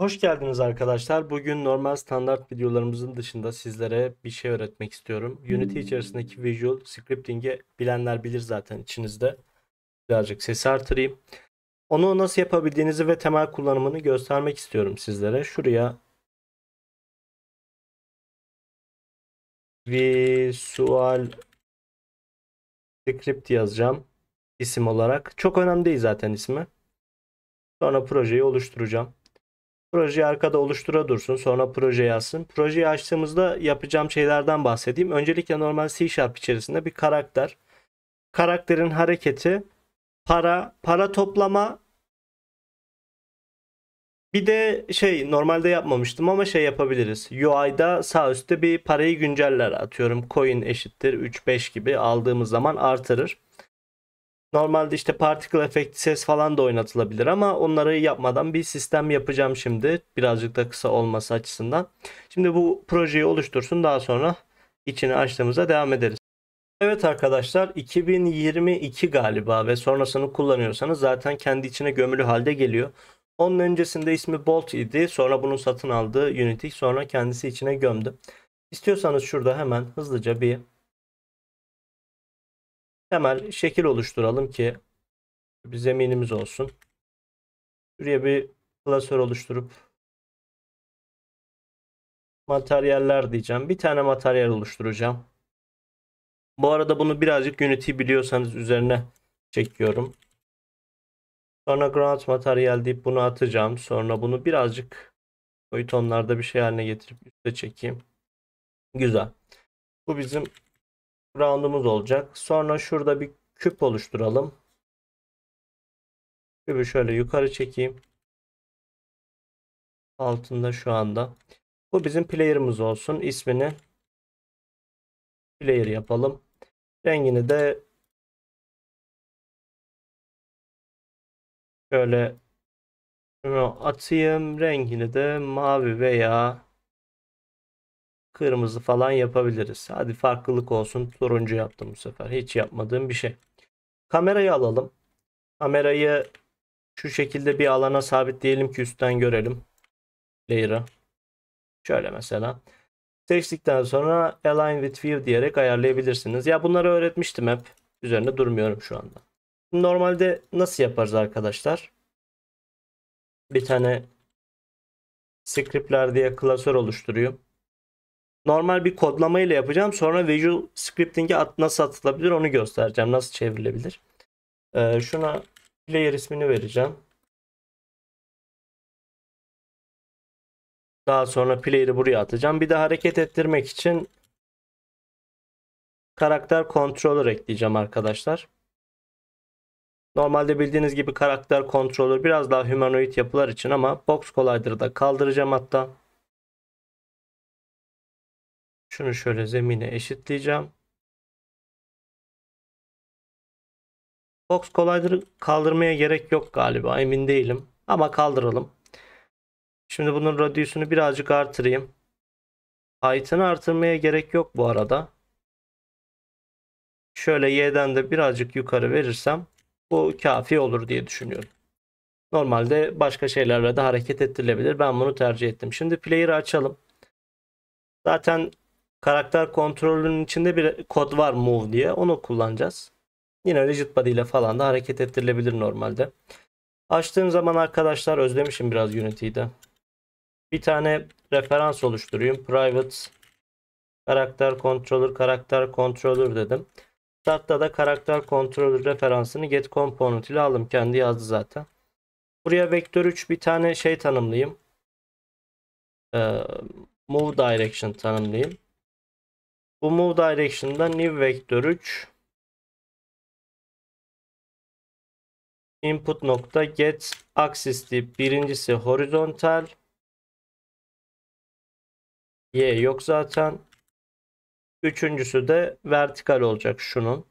Hoş geldiniz arkadaşlar. Bugün normal standart videolarımızın dışında sizlere bir şey öğretmek istiyorum. Unity içerisindeki Visual Scripting'i bilenler bilir zaten içinizde. Birazcık sesi artırayım. Onu nasıl yapabildiğinizi ve temel kullanımını göstermek istiyorum sizlere. Şuraya Visual Script yazacağım isim olarak. Çok önemli değil zaten ismi. Sonra projeyi oluşturacağım. Projeyi arkada oluştura dursun. Sonra proje yazsın. Projeyi açtığımızda yapacağım şeylerden bahsedeyim. Öncelikle normal C Sharp içerisinde bir karakter. Karakterin hareketi para, para toplama bir de şey normalde yapmamıştım ama şey yapabiliriz. UI'da sağ üstte bir parayı günceller atıyorum. Coin eşittir 3-5 gibi aldığımız zaman artırır. Normalde işte particle efekti ses falan da oynatılabilir ama onları yapmadan bir sistem yapacağım şimdi. Birazcık da kısa olması açısından. Şimdi bu projeyi oluştursun daha sonra içini açtığımızda devam ederiz. Evet arkadaşlar 2022 galiba ve sonrasını kullanıyorsanız zaten kendi içine gömülü halde geliyor. Onun öncesinde ismi Bolt idi. Sonra bunu satın aldı Unity. Sonra kendisi içine gömdü. İstiyorsanız şurada hemen hızlıca bir temel şekil oluşturalım ki bir zeminimiz olsun. Buraya bir klasör oluşturup materyaller diyeceğim. Bir tane materyal oluşturacağım. Bu arada bunu birazcık Unity biliyorsanız üzerine çekiyorum. Sonra ground materyal deyip bunu atacağım. Sonra bunu birazcık boyut onlarda bir şey haline getirip üste çekeyim. Güzel. Bu bizim roundumuz olacak. Sonra şurada bir küp oluşturalım. Kübü şöyle yukarı çekeyim. Altında şu anda. Bu bizim player'ımız olsun. İsmini player yapalım. Rengini de şöyle atayım. Rengini de mavi veya Kırmızı falan yapabiliriz. Hadi farklılık olsun. Turuncu yaptım bu sefer. Hiç yapmadığım bir şey. Kamerayı alalım. Kamerayı şu şekilde bir alana sabitleyelim ki üstten görelim. Layer'ı. Şöyle mesela. Seçtikten sonra align with view diyerek ayarlayabilirsiniz. Ya bunları öğretmiştim hep. Üzerinde durmuyorum şu anda. Normalde nasıl yaparız arkadaşlar? Bir tane scriptler diye klasör oluşturuyor normal bir kodlamayla yapacağım. Sonra Visual Scripting'e at nasıl atılabilir onu göstereceğim. Nasıl çevrilebilir. Ee, şuna player ismini vereceğim. Daha sonra player'i buraya atacağım. Bir de hareket ettirmek için karakter controller ekleyeceğim arkadaşlar. Normalde bildiğiniz gibi karakter controller biraz daha humanoid yapılar için ama box collider'ı da kaldıracağım hatta. Şunu şöyle zemine eşitleyeceğim. Box kolaydır, kaldırmaya gerek yok galiba emin değilim. Ama kaldıralım. Şimdi bunun radiusunu birazcık artırayım. Height'ını artırmaya gerek yok bu arada. Şöyle y'den de birazcık yukarı verirsem bu kafi olur diye düşünüyorum. Normalde başka şeylerle de hareket ettirilebilir. Ben bunu tercih ettim. Şimdi player'ı açalım. Zaten karakter kontrolünün içinde bir kod var move diye. Onu kullanacağız. Yine rigid body ile falan da hareket ettirilebilir normalde. Açtığım zaman arkadaşlar özlemişim biraz Unity'yi de. Bir tane referans oluşturayım. Private karakter controller karakter controller dedim. Start'ta da karakter controller referansını get component ile aldım. Kendi yazdı zaten. Buraya vektör 3 bir tane şey tanımlayayım. Ee, move direction tanımlayayım. Bu move direction'da new vektör 3 input nokta get axis deyip birincisi horizontal y yok zaten üçüncüsü de vertikal olacak şunun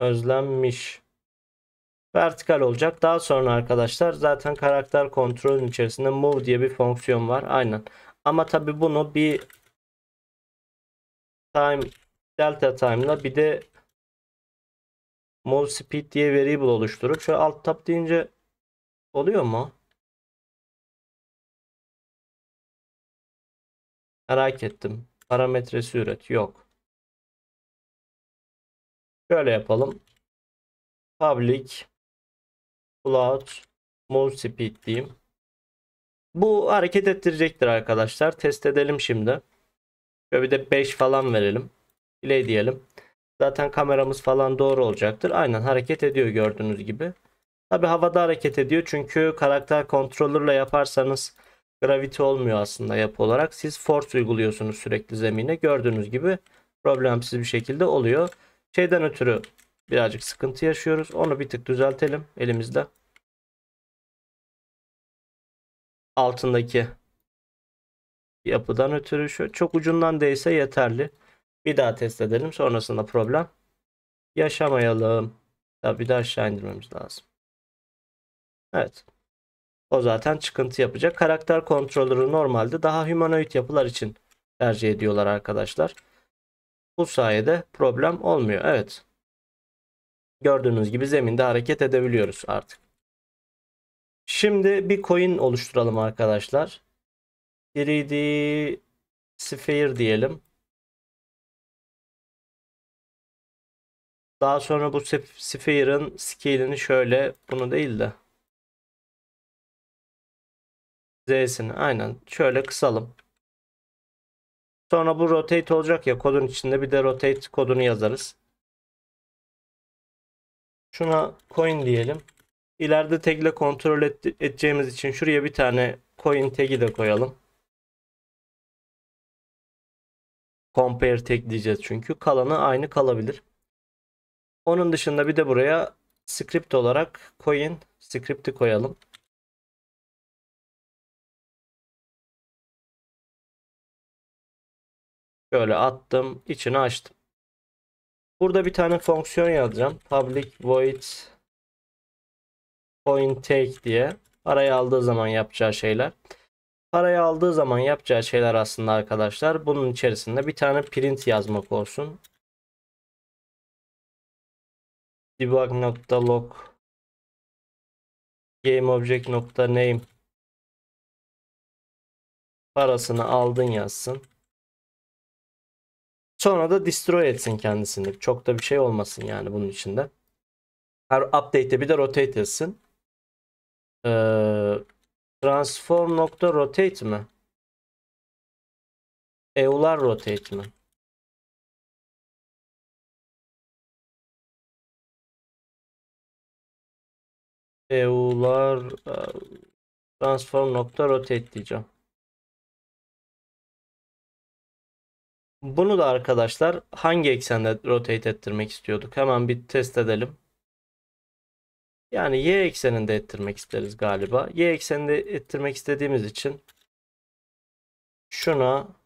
özlenmiş Vertikal olacak. Daha sonra arkadaşlar zaten karakter kontrolün içerisinde move diye bir fonksiyon var. Aynen. Ama tabi bunu bir time delta time'la bir de move speed diye variable oluşturup şöyle alt tab deyince oluyor mu? Merak ettim. Parametresi üret. Yok. Şöyle yapalım. Public Pullout Move Speed diyeyim. Bu hareket ettirecektir arkadaşlar. Test edelim şimdi. Şöyle bir de 5 falan verelim. Play diyelim. Zaten kameramız falan doğru olacaktır. Aynen hareket ediyor gördüğünüz gibi. Tabi havada hareket ediyor çünkü karakter kontrolörle yaparsanız gravity olmuyor aslında yapı olarak. Siz force uyguluyorsunuz sürekli zemine. Gördüğünüz gibi problemsiz bir şekilde oluyor. Şeyden ötürü birazcık sıkıntı yaşıyoruz. Onu bir tık düzeltelim elimizde. Altındaki yapıdan ötürü şu. Çok ucundan değse yeterli. Bir daha test edelim. Sonrasında problem yaşamayalım. bir de aşağı indirmemiz lazım. Evet. O zaten çıkıntı yapacak. Karakter kontrolörü normalde daha humanoid yapılar için tercih ediyorlar arkadaşlar. Bu sayede problem olmuyor. Evet. Gördüğünüz gibi zeminde hareket edebiliyoruz artık. Şimdi bir coin oluşturalım arkadaşlar. 3D Sphere diyelim. Daha sonra bu Sphere'ın scale'ini şöyle bunu değil de Z'sini aynen şöyle kısalım. Sonra bu rotate olacak ya kodun içinde bir de rotate kodunu yazarız. Şuna coin diyelim. İleride tagle kontrol et, edeceğimiz için şuraya bir tane coin tag'i de koyalım. Compare tag diyeceğiz çünkü. Kalanı aynı kalabilir. Onun dışında bir de buraya script olarak coin script'i koyalım. Şöyle attım. içini açtım. Burada bir tane fonksiyon yazacağım. Public void coin take diye. Parayı aldığı zaman yapacağı şeyler. Parayı aldığı zaman yapacağı şeyler aslında arkadaşlar. Bunun içerisinde bir tane print yazmak olsun. debug.log gameobject.name parasını aldın yazsın. Sonra da destroy etsin kendisini. Çok da bir şey olmasın yani bunun içinde. Her update'e bir de rotate etsin. Ee, transform nokta rotate mi? Eular rotate mi? Eular e, transform nokta rotate diyeceğim. Bunu da arkadaşlar hangi eksende rotate ettirmek istiyorduk? Hemen bir test edelim. Yani y ekseninde ettirmek isteriz galiba. Y ekseninde ettirmek istediğimiz için şuna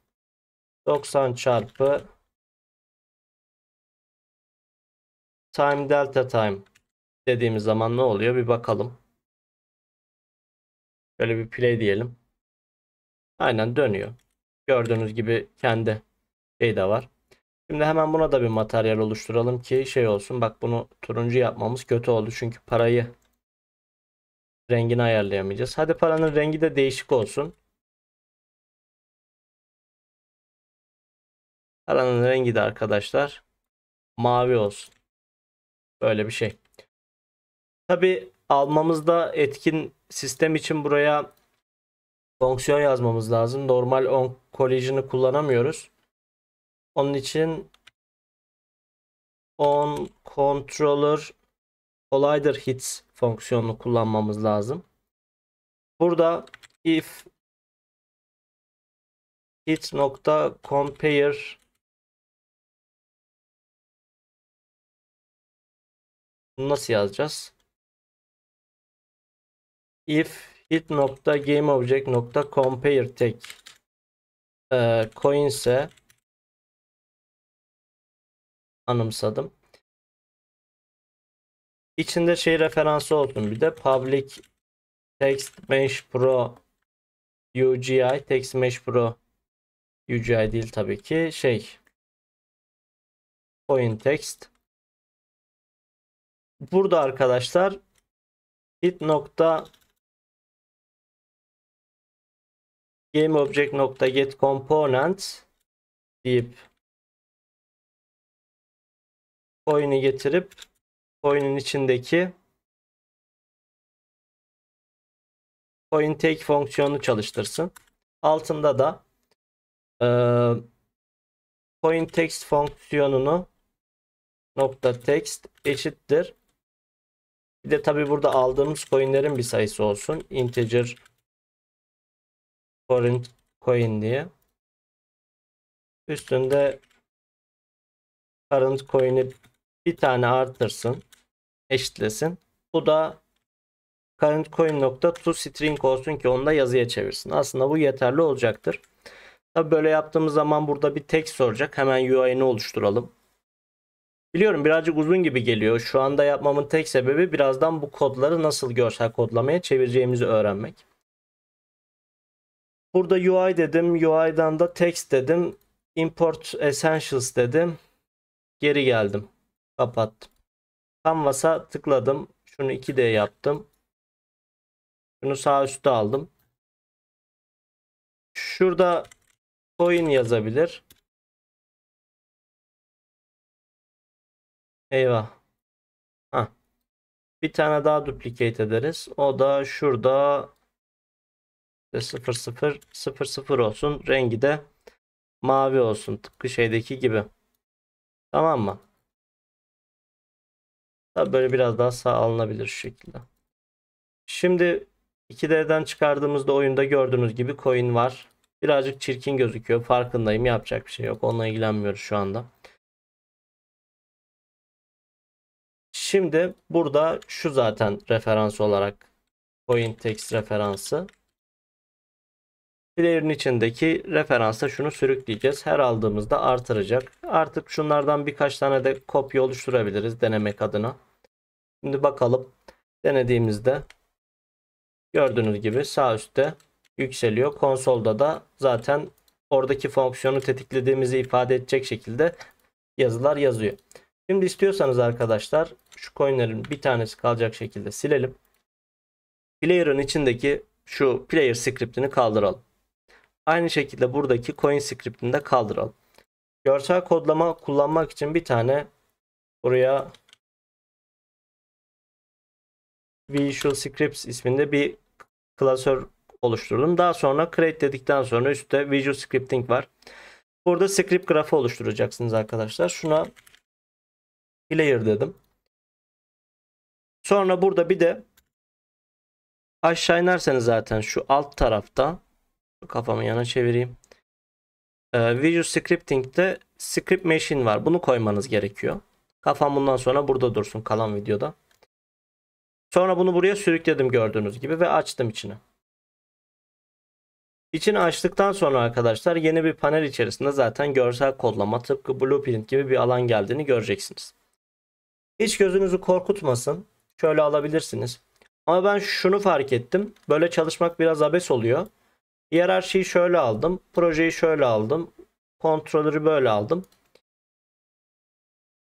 90 çarpı time delta time dediğimiz zaman ne oluyor bir bakalım. Böyle bir play diyelim. Aynen dönüyor. Gördüğünüz gibi kendi şey de var. Şimdi hemen buna da bir materyal oluşturalım ki şey olsun. Bak bunu turuncu yapmamız kötü oldu. Çünkü parayı rengini ayarlayamayacağız. Hadi paranın rengi de değişik olsun. Paranın rengi de arkadaşlar mavi olsun. Böyle bir şey. Tabi almamızda etkin sistem için buraya fonksiyon yazmamız lazım. Normal on collision'ı kullanamıyoruz. Onun için on controller collider hits fonksiyonunu kullanmamız lazım. Burada if hit nokta compare nasıl yazacağız? if hit nokta game object nokta compare tek e, coin ise anımsadım. İçinde şey referansı olsun. Bir de public text mesh pro UGI text mesh pro UGI değil tabii ki şey point text burada arkadaşlar hit nokta game object nokta get component deyip coini getirip coinin içindeki coin take fonksiyonu çalıştırsın. Altında da e, coin text fonksiyonunu nokta text eşittir. Bir de tabi burada aldığımız coinlerin bir sayısı olsun. Integer foreign coin diye. Üstünde current coin'i bir tane artırsın. Eşitlesin. Bu da To string olsun ki onu da yazıya çevirsin. Aslında bu yeterli olacaktır. Tabii böyle yaptığımız zaman burada bir tek soracak. Hemen UI'ni oluşturalım. Biliyorum birazcık uzun gibi geliyor. Şu anda yapmamın tek sebebi birazdan bu kodları nasıl görsel kodlamaya çevireceğimizi öğrenmek. Burada UI dedim. UI'dan da text dedim. Import essentials dedim. Geri geldim. Kapattım. Canvas'a tıkladım. Şunu 2D yaptım. Şunu sağ üstte aldım. Şurada coin yazabilir. Eyvah. Heh. Bir tane daha duplicate ederiz. O da şurada 00 00 olsun. Rengi de mavi olsun. Tıpkı şeydeki gibi. Tamam mı? Tabii böyle biraz daha sağ alınabilir şu şekilde. Şimdi 2D'den çıkardığımızda oyunda gördüğünüz gibi coin var. Birazcık çirkin gözüküyor. Farkındayım. Yapacak bir şey yok. Onunla ilgilenmiyoruz şu anda. Şimdi burada şu zaten referans olarak coin text referansı. Player'ın içindeki referansa şunu sürükleyeceğiz. Her aldığımızda artıracak. Artık şunlardan birkaç tane de kopya oluşturabiliriz denemek adına. Şimdi bakalım. Denediğimizde gördüğünüz gibi sağ üstte yükseliyor. Konsolda da zaten oradaki fonksiyonu tetiklediğimizi ifade edecek şekilde yazılar yazıyor. Şimdi istiyorsanız arkadaşlar şu coinlerin bir tanesi kalacak şekilde silelim. Player'ın içindeki şu player scriptini kaldıralım. Aynı şekilde buradaki coin scriptini de kaldıralım görsel kodlama kullanmak için bir tane buraya Visual Scripts isminde bir klasör oluşturdum. Daha sonra create dedikten sonra üstte Visual Scripting var. Burada script grafı oluşturacaksınız arkadaşlar. Şuna player dedim. Sonra burada bir de aşağı inerseniz zaten şu alt tarafta kafamı yana çevireyim. Ee, Visual Scripting'de Script Machine var. Bunu koymanız gerekiyor. Kafam bundan sonra burada dursun kalan videoda. Sonra bunu buraya sürükledim gördüğünüz gibi ve açtım içini. İçini açtıktan sonra arkadaşlar yeni bir panel içerisinde zaten görsel kodlama tıpkı blueprint gibi bir alan geldiğini göreceksiniz. Hiç gözünüzü korkutmasın. Şöyle alabilirsiniz. Ama ben şunu fark ettim. Böyle çalışmak biraz abes oluyor. Hiyerarşiyi şöyle aldım. Projeyi şöyle aldım. Kontrolörü böyle aldım.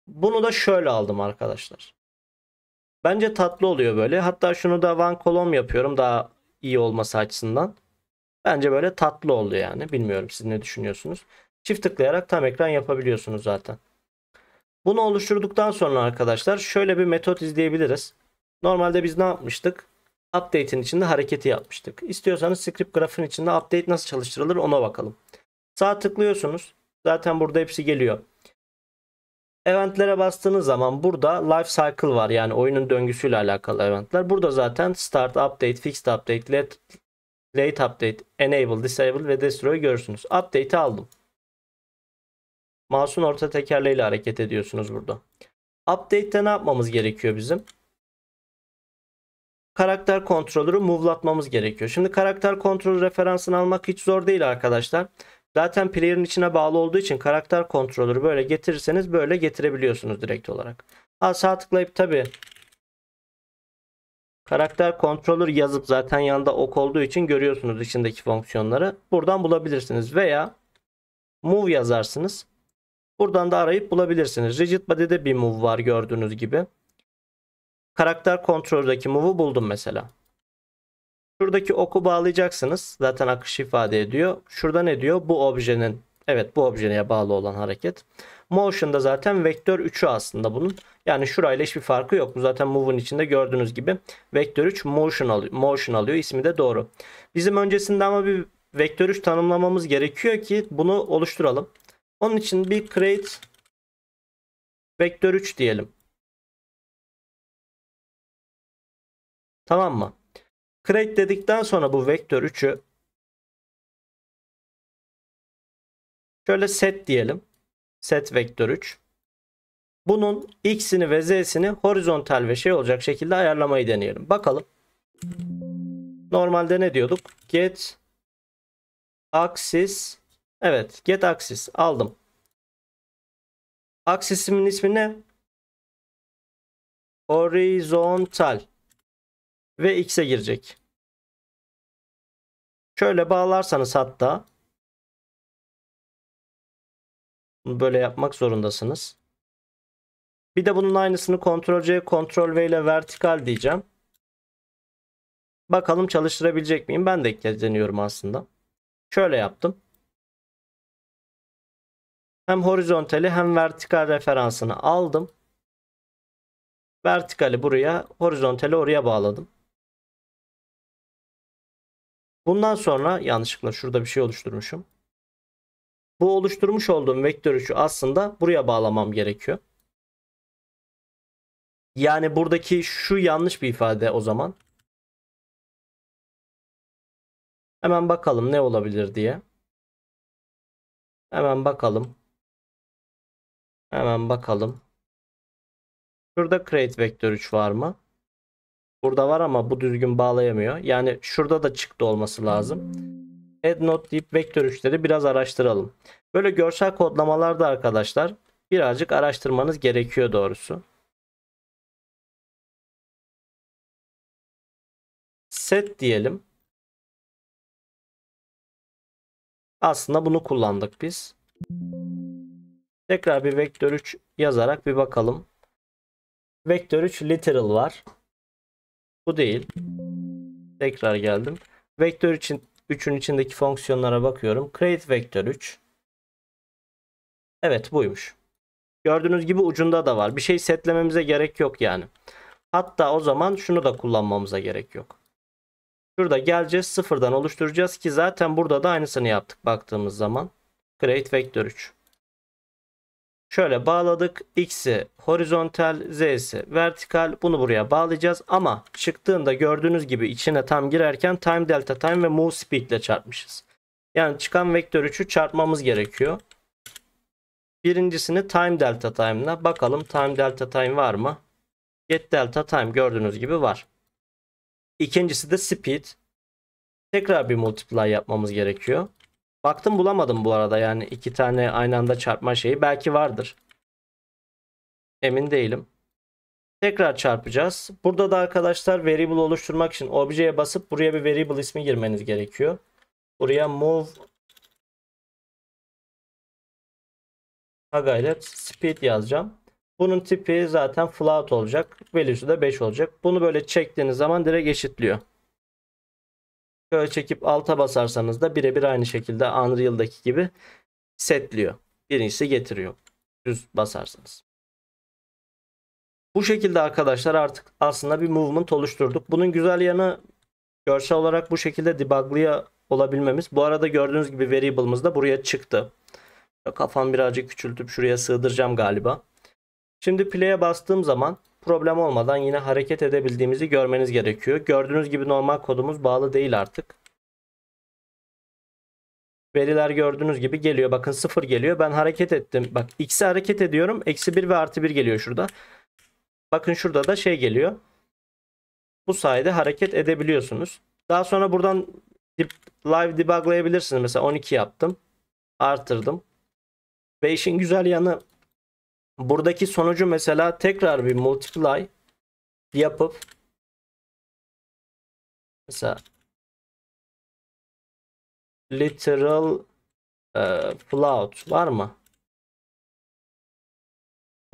Bunu da şöyle aldım arkadaşlar. Bence tatlı oluyor böyle. Hatta şunu da van kolom yapıyorum daha iyi olması açısından. Bence böyle tatlı oldu yani. Bilmiyorum siz ne düşünüyorsunuz. Çift tıklayarak tam ekran yapabiliyorsunuz zaten. Bunu oluşturduktan sonra arkadaşlar şöyle bir metot izleyebiliriz. Normalde biz ne yapmıştık? update'in içinde hareketi yapmıştık. İstiyorsanız script grafın içinde update nasıl çalıştırılır ona bakalım. Sağ tıklıyorsunuz. Zaten burada hepsi geliyor. Eventlere bastığınız zaman burada life cycle var. Yani oyunun döngüsüyle alakalı eventler. Burada zaten start, update, fixed update, let, late update, enable, disable ve destroy görürsünüz. Update'i aldım. Mouse'un orta tekerleğiyle hareket ediyorsunuz burada. Update'te ne yapmamız gerekiyor bizim? karakter kontrolörü move'latmamız gerekiyor. Şimdi karakter kontrol referansını almak hiç zor değil arkadaşlar. Zaten player'ın içine bağlı olduğu için karakter kontrolörü böyle getirirseniz böyle getirebiliyorsunuz direkt olarak. Ha sağ tıklayıp tabi karakter kontrolü yazıp zaten yanında ok olduğu için görüyorsunuz içindeki fonksiyonları. Buradan bulabilirsiniz veya move yazarsınız. Buradan da arayıp bulabilirsiniz. Rigid body'de bir move var gördüğünüz gibi karakter kontroldeki move'u buldum mesela. Şuradaki oku bağlayacaksınız. Zaten akış ifade ediyor. Şurada ne diyor? Bu objenin evet bu objeye bağlı olan hareket. Motion'da zaten vektör 3'ü aslında bunun. Yani şurayla hiçbir farkı yok. Bu zaten move'un içinde gördüğünüz gibi. Vektör 3 motion alıyor. Motion alıyor. İsmi de doğru. Bizim öncesinde ama bir vektör 3 tanımlamamız gerekiyor ki bunu oluşturalım. Onun için bir create vektör 3 diyelim. Tamam mı? Create dedikten sonra bu vektör 3'ü şöyle set diyelim. Set vektör 3. Bunun x'ini ve z'sini horizontal ve şey olacak şekilde ayarlamayı deneyelim. Bakalım. Normalde ne diyorduk? Get axis. Evet, get axis aldım. Axis'imin ismi ne? Horizontal ve x'e girecek. Şöyle bağlarsanız hatta böyle yapmak zorundasınız. Bir de bunun aynısını Ctrl C Ctrl V ile vertikal diyeceğim. Bakalım çalıştırabilecek miyim? Ben de deniyorum aslında. Şöyle yaptım. Hem horizontali hem vertikal referansını aldım. Vertikali buraya, horizontali oraya bağladım. Bundan sonra yanlışlıkla şurada bir şey oluşturmuşum. Bu oluşturmuş olduğum vektör 3'ü aslında buraya bağlamam gerekiyor. Yani buradaki şu yanlış bir ifade o zaman. Hemen bakalım ne olabilir diye. Hemen bakalım. Hemen bakalım. Şurada create vektör 3 var mı? Burada var ama bu düzgün bağlayamıyor. Yani şurada da çıktı olması lazım. Add not deyip vektör üçleri biraz araştıralım. Böyle görsel kodlamalarda arkadaşlar birazcık araştırmanız gerekiyor doğrusu. Set diyelim. Aslında bunu kullandık biz. Tekrar bir vektör 3 yazarak bir bakalım. Vektör 3 literal var. Bu değil. Tekrar geldim. Vektör için 3'ün içindeki fonksiyonlara bakıyorum. Create vektör 3. Evet buymuş. Gördüğünüz gibi ucunda da var. Bir şey setlememize gerek yok yani. Hatta o zaman şunu da kullanmamıza gerek yok. Şurada geleceğiz sıfırdan oluşturacağız ki zaten burada da aynısını yaptık baktığımız zaman. Create vektör 3. Şöyle bağladık. X'i horizontal, Z'si vertikal. Bunu buraya bağlayacağız. Ama çıktığında gördüğünüz gibi içine tam girerken time delta time ve move speed ile çarpmışız. Yani çıkan vektör 3'ü çarpmamız gerekiyor. Birincisini time delta time ile. Bakalım time delta time var mı? Get delta time gördüğünüz gibi var. İkincisi de speed. Tekrar bir multiply yapmamız gerekiyor. Baktım bulamadım bu arada yani iki tane aynı anda çarpma şeyi belki vardır. Emin değilim. Tekrar çarpacağız. Burada da arkadaşlar variable oluşturmak için objeye basıp buraya bir variable ismi girmeniz gerekiyor. Buraya move Haga speed yazacağım. Bunun tipi zaten float olacak. Value'su da 5 olacak. Bunu böyle çektiğiniz zaman direkt eşitliyor şöyle çekip alta basarsanız da birebir aynı şekilde Unreal'daki gibi setliyor. Birincisi getiriyor. Düz basarsanız. Bu şekilde arkadaşlar artık aslında bir movement oluşturduk. Bunun güzel yanı görsel olarak bu şekilde debuglaya olabilmemiz. Bu arada gördüğünüz gibi variable'ımız da buraya çıktı. Kafam birazcık küçültüp şuraya sığdıracağım galiba. Şimdi play'e bastığım zaman problem olmadan yine hareket edebildiğimizi görmeniz gerekiyor. Gördüğünüz gibi normal kodumuz bağlı değil artık. Veriler gördüğünüz gibi geliyor. Bakın 0 geliyor. Ben hareket ettim. Bak x'i hareket ediyorum. Eksi 1 ve artı 1 geliyor şurada. Bakın şurada da şey geliyor. Bu sayede hareket edebiliyorsunuz. Daha sonra buradan live debuglayabilirsiniz. Mesela 12 yaptım. Artırdım. Ve işin güzel yanı buradaki sonucu mesela tekrar bir multiply yapıp mesela literal e, float var mı?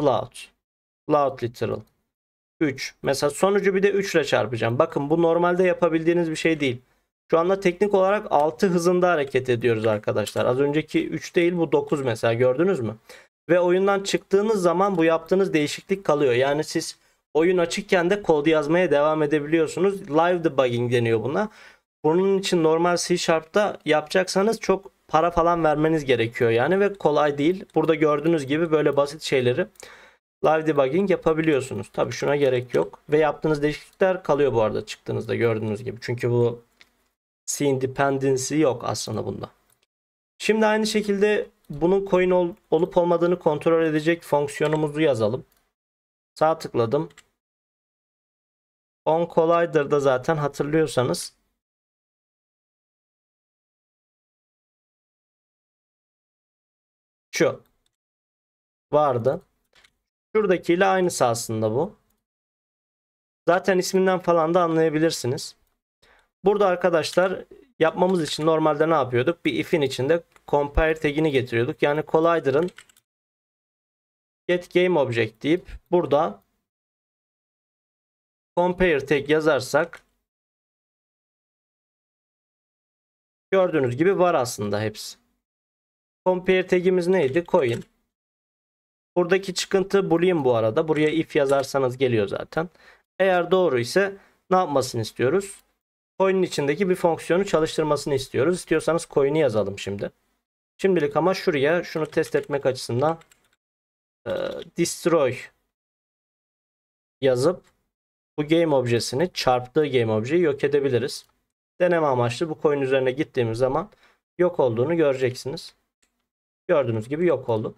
Float. Float literal. 3. Mesela sonucu bir de 3 ile çarpacağım. Bakın bu normalde yapabildiğiniz bir şey değil. Şu anda teknik olarak 6 hızında hareket ediyoruz arkadaşlar. Az önceki 3 değil bu 9 mesela gördünüz mü? ve oyundan çıktığınız zaman bu yaptığınız değişiklik kalıyor. Yani siz oyun açıkken de kod yazmaya devam edebiliyorsunuz. Live debugging deniyor buna. Bunun için normal C Sharp'ta yapacaksanız çok para falan vermeniz gerekiyor yani ve kolay değil. Burada gördüğünüz gibi böyle basit şeyleri live debugging yapabiliyorsunuz. Tabi şuna gerek yok ve yaptığınız değişiklikler kalıyor bu arada çıktığınızda gördüğünüz gibi. Çünkü bu scene dependency yok aslında bunda. Şimdi aynı şekilde bunun coin ol, olup olmadığını kontrol edecek fonksiyonumuzu yazalım. Sağ tıkladım. On Collider'da zaten hatırlıyorsanız şu vardı. Şuradakiyle aynısı aslında bu. Zaten isminden falan da anlayabilirsiniz. Burada arkadaşlar yapmamız için normalde ne yapıyorduk? Bir if'in içinde compare tagini getiriyorduk. Yani collider'ın get game object deyip burada compare tag yazarsak gördüğünüz gibi var aslında hepsi. Compare tagimiz neydi? Coin. Buradaki çıkıntı boolean bu arada. Buraya if yazarsanız geliyor zaten. Eğer doğru ise ne yapmasını istiyoruz? coin'in içindeki bir fonksiyonu çalıştırmasını istiyoruz. İstiyorsanız coin'i yazalım şimdi. Şimdilik ama şuraya şunu test etmek açısından e, destroy yazıp bu game objesini çarptığı game objeyi yok edebiliriz. Deneme amaçlı bu coin üzerine gittiğimiz zaman yok olduğunu göreceksiniz. Gördüğünüz gibi yok oldu.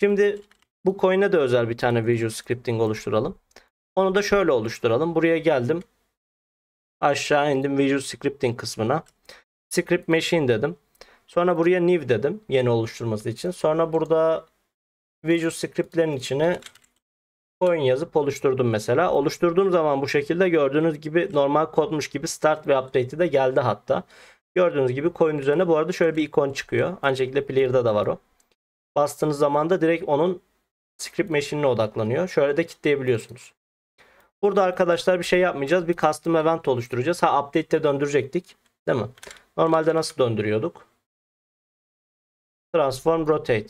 Şimdi bu coin'e de özel bir tane Visual Scripting oluşturalım. Onu da şöyle oluşturalım. Buraya geldim. Aşağı indim Visual Scripting kısmına. Script Machine dedim. Sonra buraya new dedim yeni oluşturması için. Sonra burada Visual Script'lerin içine oyun yazıp oluşturdum mesela. Oluşturduğum zaman bu şekilde gördüğünüz gibi normal kodmuş gibi start ve update'i de geldi hatta. Gördüğünüz gibi koyun üzerine bu arada şöyle bir ikon çıkıyor. Aynı şekilde player'da da var o. Bastığınız zaman da direkt onun script machine'ine odaklanıyor. Şöyle de kitleyebiliyorsunuz. Burada arkadaşlar bir şey yapmayacağız. Bir custom event oluşturacağız. Ha update'te döndürecektik. Değil mi? Normalde nasıl döndürüyorduk? Transform rotate.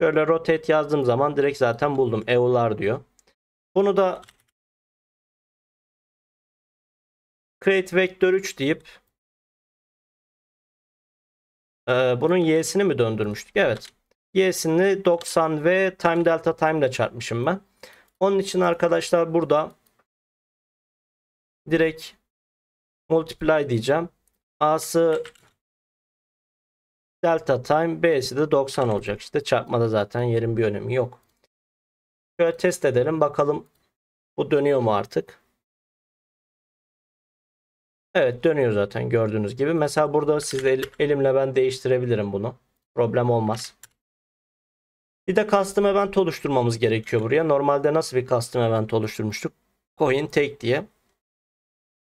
Şöyle rotate yazdığım zaman direkt zaten buldum. EU'lar diyor. Bunu da create vector 3 deyip e, bunun y'sini mi döndürmüştük? Evet. Y'sini 90 ve time delta time ile çarpmışım ben. Onun için arkadaşlar burada direkt multiply diyeceğim. A'sı delta time B'si de 90 olacak. İşte çarpmada zaten yerin bir önemi yok. Şöyle test edelim bakalım bu dönüyor mu artık. Evet dönüyor zaten gördüğünüz gibi. Mesela burada siz elimle ben değiştirebilirim bunu. Problem olmaz. Bir de custom event oluşturmamız gerekiyor buraya. Normalde nasıl bir custom event oluşturmuştuk? Coin take diye.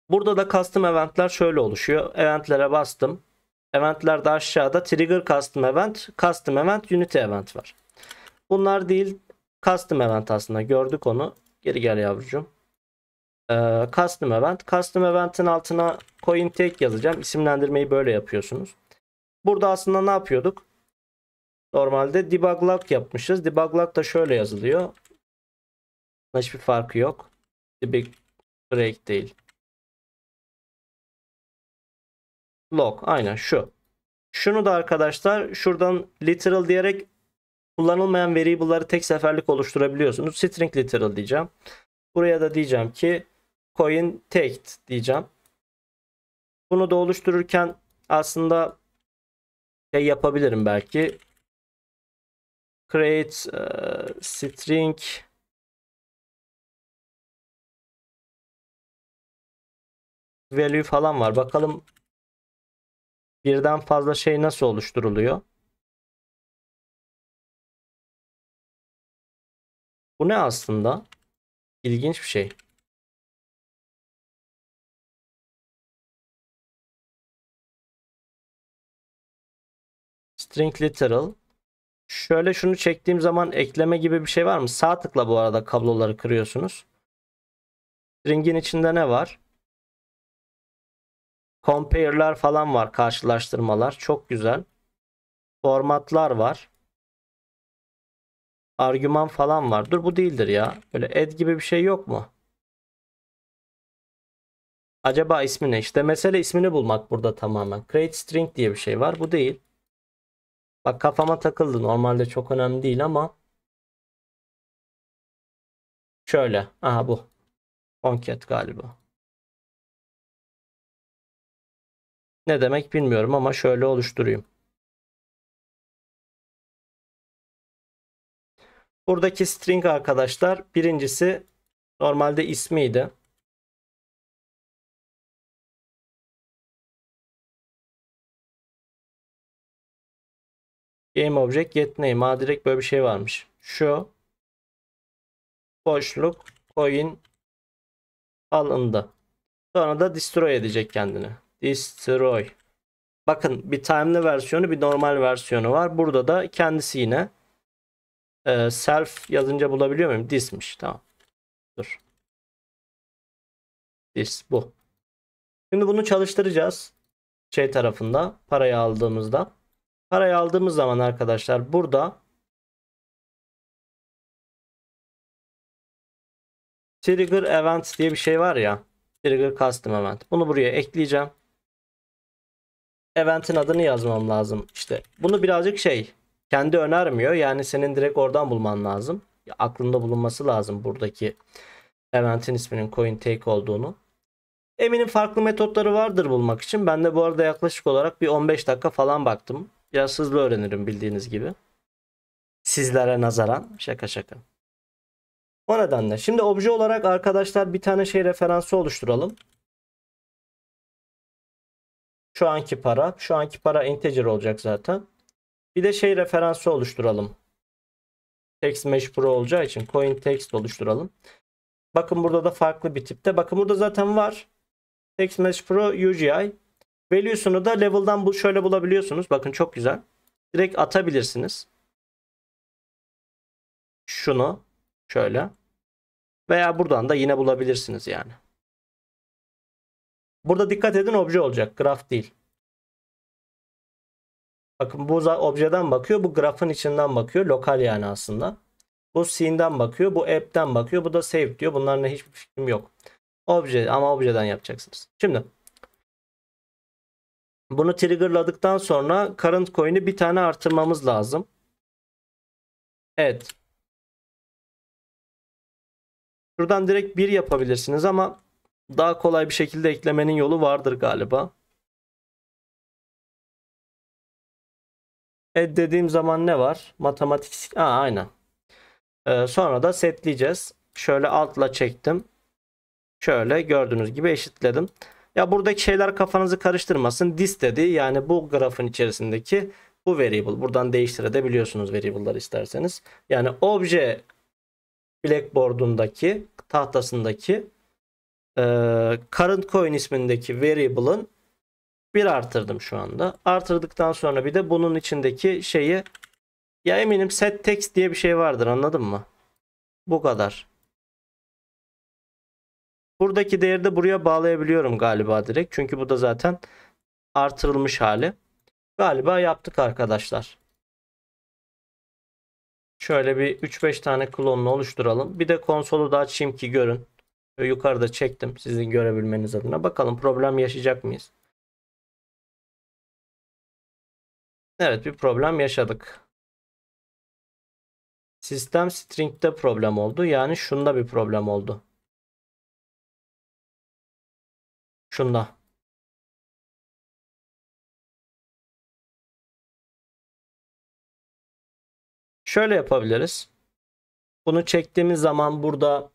Burada da custom eventler şöyle oluşuyor. Eventlere bastım. Eventlerde aşağıda trigger custom event, custom event, unity event var. Bunlar değil custom event aslında gördük onu. Geri gel yavrucuğum. Ee, custom event. Custom event'in altına coin take yazacağım. İsimlendirmeyi böyle yapıyorsunuz. Burada aslında ne yapıyorduk? Normalde debug lock yapmışız. Debug lock da şöyle yazılıyor. Hiçbir farkı yok. Debug break değil. Lock aynen şu. Şunu da arkadaşlar şuradan literal diyerek kullanılmayan variable'ları tek seferlik oluşturabiliyorsunuz. String literal diyeceğim. Buraya da diyeceğim ki coin text diyeceğim. Bunu da oluştururken aslında şey yapabilirim belki create uh, string value falan var. Bakalım birden fazla şey nasıl oluşturuluyor? Bu ne aslında? İlginç bir şey. String literal Şöyle şunu çektiğim zaman ekleme gibi bir şey var mı? Sağ tıkla bu arada kabloları kırıyorsunuz. String'in içinde ne var? Compare'lar falan var. Karşılaştırmalar. Çok güzel. Formatlar var. Argüman falan var. Dur bu değildir ya. Böyle add gibi bir şey yok mu? Acaba ismi ne? İşte mesele ismini bulmak burada tamamen. Create string diye bir şey var. Bu değil. Bak kafama takıldı. Normalde çok önemli değil ama. Şöyle. Aha bu. onket galiba. Ne demek bilmiyorum ama şöyle oluşturayım. Buradaki string arkadaşlar birincisi normalde ismiydi. Game object get name. Aa, direkt böyle bir şey varmış. Şu boşluk coin alındı. Sonra da destroy edecek kendini. Destroy. Bakın bir timely versiyonu bir normal versiyonu var. Burada da kendisi yine e, self yazınca bulabiliyor muyum? Dismiş. Tamam. Dur. Dis bu. Şimdi bunu çalıştıracağız. Şey tarafında parayı aldığımızda. Parayı aldığımız zaman arkadaşlar burada Trigger Event diye bir şey var ya. Trigger Custom Event. Bunu buraya ekleyeceğim. Event'in adını yazmam lazım. İşte bunu birazcık şey kendi önermiyor. Yani senin direkt oradan bulman lazım. Ya, aklında bulunması lazım buradaki event'in isminin coin take olduğunu. Eminim farklı metotları vardır bulmak için. Ben de bu arada yaklaşık olarak bir 15 dakika falan baktım. Biraz hızlı öğrenirim bildiğiniz gibi. Sizlere nazaran şaka şaka. O nedenle şimdi obje olarak arkadaşlar bir tane şey referansı oluşturalım. Şu anki para. Şu anki para integer olacak zaten. Bir de şey referansı oluşturalım. Text Mesh Pro olacağı için coin text oluşturalım. Bakın burada da farklı bir tipte. Bakın burada zaten var. Text Mesh Pro UGI. Value'sunu da level'dan bu şöyle bulabiliyorsunuz. Bakın çok güzel. Direkt atabilirsiniz. Şunu şöyle. Veya buradan da yine bulabilirsiniz yani. Burada dikkat edin obje olacak. Graf değil. Bakın bu objeden bakıyor. Bu grafın içinden bakıyor. Lokal yani aslında. Bu scene'den bakıyor. Bu app'ten bakıyor. Bu da save diyor. Bunlarla hiçbir fikrim yok. Obje ama objeden yapacaksınız. Şimdi bunu triggerladıktan sonra current coin'i bir tane artırmamız lazım. Evet. Şuradan direkt 1 yapabilirsiniz ama daha kolay bir şekilde eklemenin yolu vardır galiba. Add dediğim zaman ne var? Matematik. Aa, aynen. Ee, sonra da setleyeceğiz. Şöyle altla çektim. Şöyle gördüğünüz gibi eşitledim. Ya buradaki şeyler kafanızı karıştırmasın. Dis dedi yani bu grafın içerisindeki bu variable. Buradan değiştirebiliyorsunuz variable'ları isterseniz. Yani obje blackboard'undaki tahtasındaki e, current coin ismindeki variable'ın bir artırdım şu anda. Artırdıktan sonra bir de bunun içindeki şeyi ya eminim set text diye bir şey vardır anladın mı? Bu kadar. Buradaki değeri de buraya bağlayabiliyorum galiba direkt. Çünkü bu da zaten artırılmış hali. Galiba yaptık arkadaşlar. Şöyle bir 3-5 tane klonunu oluşturalım. Bir de konsolu da açayım ki görün. Böyle yukarıda çektim sizin görebilmeniz adına. Bakalım problem yaşayacak mıyız? Evet bir problem yaşadık. Sistem string'de problem oldu. Yani şunda bir problem oldu. Şunda. Şöyle yapabiliriz. Bunu çektiğimiz zaman burada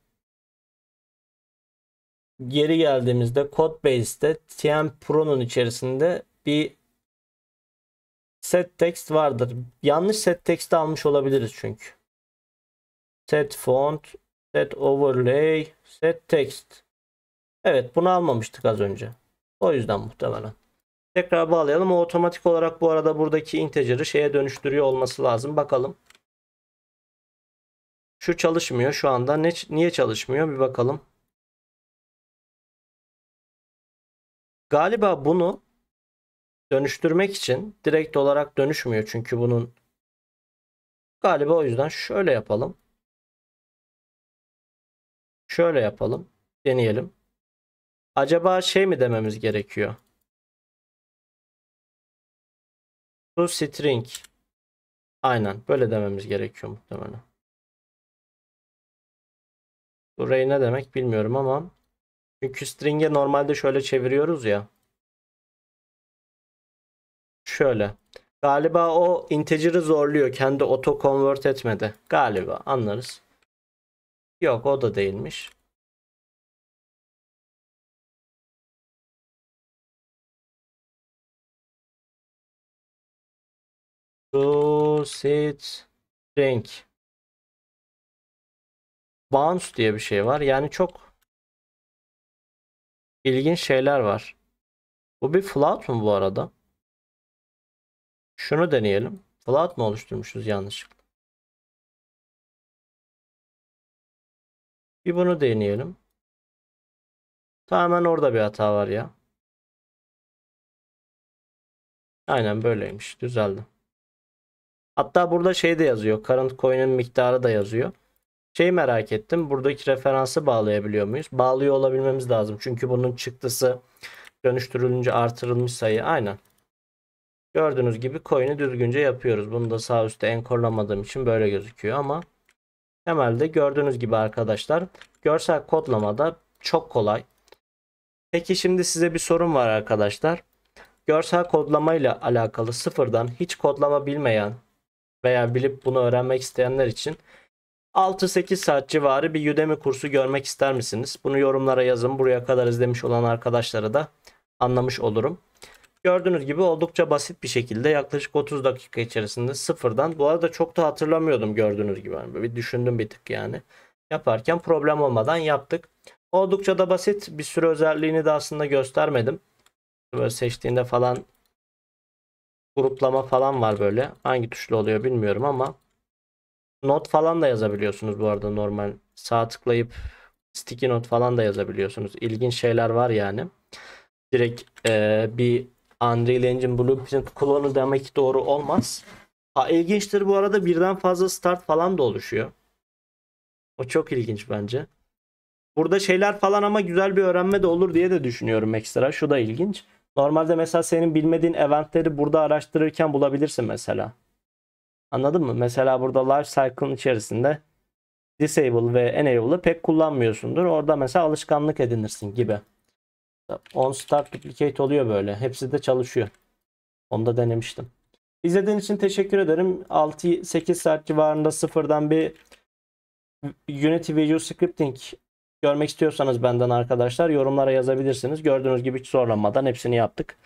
geri geldiğimizde Codebase'de TM Pro'nun içerisinde bir set text vardır. Yanlış set text almış olabiliriz çünkü. Set font, set overlay, set text. Evet bunu almamıştık az önce. O yüzden muhtemelen. Tekrar bağlayalım. O otomatik olarak bu arada buradaki integer'ı şeye dönüştürüyor olması lazım. Bakalım. Şu çalışmıyor şu anda. Ne, niye çalışmıyor bir bakalım. Galiba bunu dönüştürmek için direkt olarak dönüşmüyor. Çünkü bunun galiba o yüzden şöyle yapalım. Şöyle yapalım. Deneyelim. Acaba şey mi dememiz gerekiyor? To string. Aynen böyle dememiz gerekiyor muhtemelen. Burayı ne demek bilmiyorum ama çünkü string'e normalde şöyle çeviriyoruz ya. Şöyle. Galiba o integer'ı zorluyor. Kendi auto convert etmedi. Galiba anlarız. Yok o da değilmiş. Roset renk. Bounce diye bir şey var. Yani çok ilginç şeyler var. Bu bir float mu bu arada? Şunu deneyelim. Float mı oluşturmuşuz yanlışlıkla? Bir bunu deneyelim. Tamamen orada bir hata var ya. Aynen böyleymiş. Düzeldi. Hatta burada şey de yazıyor. Current coin'in miktarı da yazıyor. Şey merak ettim. Buradaki referansı bağlayabiliyor muyuz? Bağlıyor olabilmemiz lazım. Çünkü bunun çıktısı dönüştürülünce artırılmış sayı. Aynen. Gördüğünüz gibi coin'i düzgünce yapıyoruz. Bunu da sağ üstte enkorlamadığım için böyle gözüküyor ama temelde gördüğünüz gibi arkadaşlar görsel kodlamada çok kolay. Peki şimdi size bir sorum var arkadaşlar. Görsel kodlama ile alakalı sıfırdan hiç kodlama bilmeyen veya bilip bunu öğrenmek isteyenler için 6-8 saat civarı bir Udemy kursu görmek ister misiniz? Bunu yorumlara yazın. Buraya kadar izlemiş olan arkadaşlara da anlamış olurum. Gördüğünüz gibi oldukça basit bir şekilde yaklaşık 30 dakika içerisinde sıfırdan. Bu arada çok da hatırlamıyordum gördüğünüz gibi. Yani bir düşündüm bir tık yani. Yaparken problem olmadan yaptık. Oldukça da basit. Bir sürü özelliğini de aslında göstermedim. Böyle seçtiğinde falan gruplama falan var böyle. Hangi tuşlu oluyor bilmiyorum ama not falan da yazabiliyorsunuz bu arada normal. Sağ tıklayıp sticky not falan da yazabiliyorsunuz. İlginç şeyler var yani. Direkt e, bir Unreal Engine Blueprint klonu demek doğru olmaz. Ha, ilginçtir bu arada birden fazla start falan da oluşuyor. O çok ilginç bence. Burada şeyler falan ama güzel bir öğrenme de olur diye de düşünüyorum ekstra. Şu da ilginç. Normalde mesela senin bilmediğin eventleri burada araştırırken bulabilirsin mesela. Anladın mı? Mesela burada life cycle'ın içerisinde disable ve enable'ı pek kullanmıyorsundur. Orada mesela alışkanlık edinirsin gibi. On start duplicate oluyor böyle. Hepsi de çalışıyor. Onu da denemiştim. İzlediğiniz için teşekkür ederim. 6-8 saat civarında sıfırdan bir Unity Visual Scripting görmek istiyorsanız benden arkadaşlar yorumlara yazabilirsiniz. Gördüğünüz gibi hiç zorlanmadan hepsini yaptık.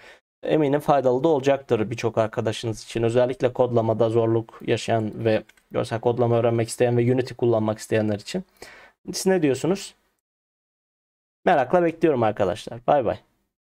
Eminim faydalı da olacaktır birçok arkadaşınız için. Özellikle kodlamada zorluk yaşayan ve görsel kodlama öğrenmek isteyen ve Unity kullanmak isteyenler için. Siz ne diyorsunuz? Merakla bekliyorum arkadaşlar. Bay bay.